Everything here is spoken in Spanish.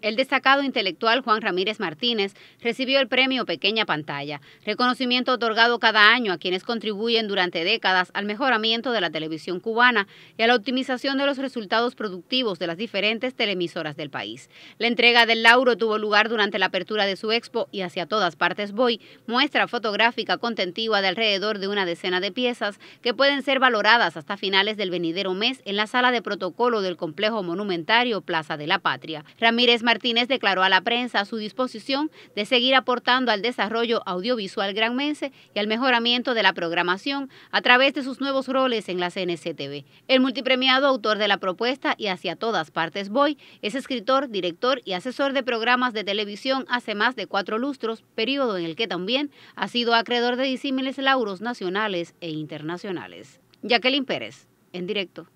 El destacado intelectual Juan Ramírez Martínez recibió el premio Pequeña Pantalla, reconocimiento otorgado cada año a quienes contribuyen durante décadas al mejoramiento de la televisión cubana y a la optimización de los resultados productivos de las diferentes televisoras del país. La entrega del lauro tuvo lugar durante la apertura de su expo y hacia todas partes voy, muestra fotográfica contentiva de alrededor de una decena de piezas que pueden ser valoradas hasta finales del venidero mes en la sala de protocolo del complejo monumentario Plaza de la Patria. Ramírez Martínez declaró a la prensa su disposición de seguir aportando al desarrollo audiovisual granmense y al mejoramiento de la programación a través de sus nuevos roles en la CNCTV. El multipremiado autor de la propuesta y hacia todas partes voy es escritor, director y asesor de programas de televisión hace más de cuatro lustros, periodo en el que también ha sido acreedor de disímiles lauros nacionales e internacionales. Jacqueline Pérez, en directo.